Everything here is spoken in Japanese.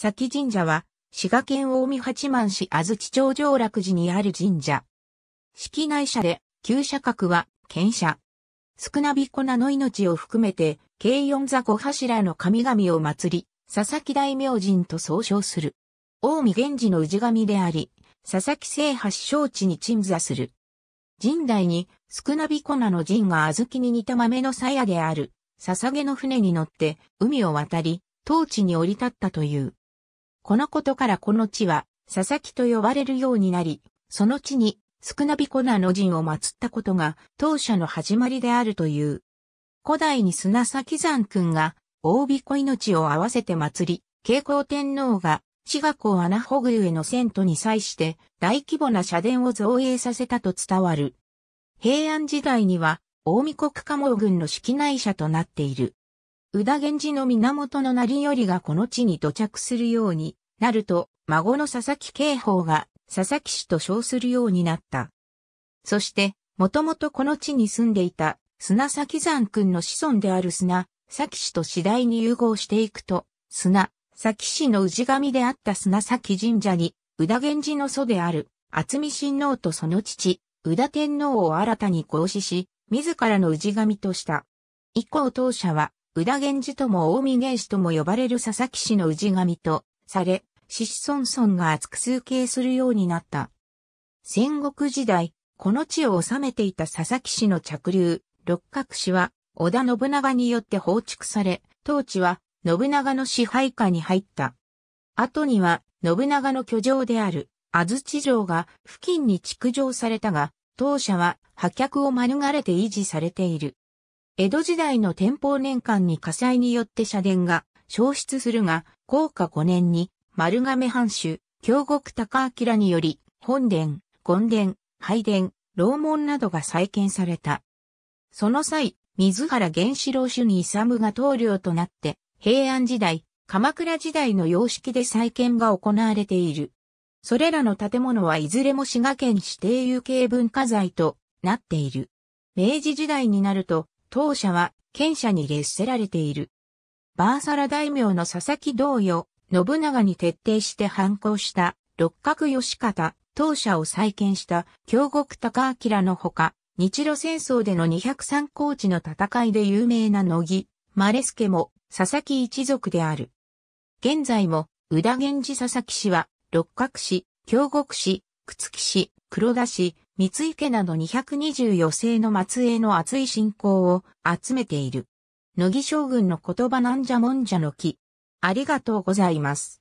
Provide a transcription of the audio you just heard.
崎神社は、滋賀県近江八幡市安土町上楽寺にある神社。式内社で、旧社格は、剣社。少なびこなの命を含めて、計四座五柱の神々を祀り、佐々木大明神と総称する。近江源氏の氏神であり、佐々木聖八招地に鎮座する。神代に、少なびこなの神が小豆に似た豆の鞘である、捧げの船に乗って、海を渡り、当地に降り立ったという。このことからこの地は、佐々木と呼ばれるようになり、その地に、少なびこなの人を祀ったことが、当社の始まりであるという。古代に砂崎山君が、大こ命を合わせて祀り、慶光天皇が、地学を穴ほぐへの遷都に際して、大規模な社殿を造営させたと伝わる。平安時代には、大御国家茂軍の式内者となっている。宇田源氏の源の成りがこの地に土着するようになると、孫の佐々木慶法が佐々木氏と称するようになった。そして、もともとこの地に住んでいた砂崎山君の子孫である砂、崎氏と次第に融合していくと、砂、崎氏の氏神であった砂崎神社に、宇田源氏の祖である、厚見親王とその父、宇田天皇を新たに合祀し、自らの氏神とした。以降当社は、宇田源氏とも近江源氏とも呼ばれる佐々木氏の氏神とされ、獅子孫孫が厚く崇敬するようになった。戦国時代、この地を治めていた佐々木氏の着流、六角氏は、織田信長によって放逐され、当地は、信長の支配下に入った。後には、信長の居城である、安土城が付近に築城されたが、当社は破却を免れて維持されている。江戸時代の天保年間に火災によって社殿が消失するが、高下5年に丸亀藩主、京極高明により、本殿、権殿、拝殿、楼門などが再建された。その際、水原源四郎主に勇が棟梁となって、平安時代、鎌倉時代の様式で再建が行われている。それらの建物はいずれも滋賀県指定有形文化財となっている。明治時代になると、当社は、権者に列せられている。バーサラ大名の佐々木同様、信長に徹底して反抗した六角義方、当社を再建した京極高明のほか、日露戦争での203高地の戦いで有名な乃木、マレスケも佐々木一族である。現在も、宇田源氏佐々木氏は、六角氏、京極氏、朽木氏、黒田氏、三井家など220余姓の末裔の厚い信仰を集めている。乃木将軍の言葉なんじゃもんじゃの木。ありがとうございます。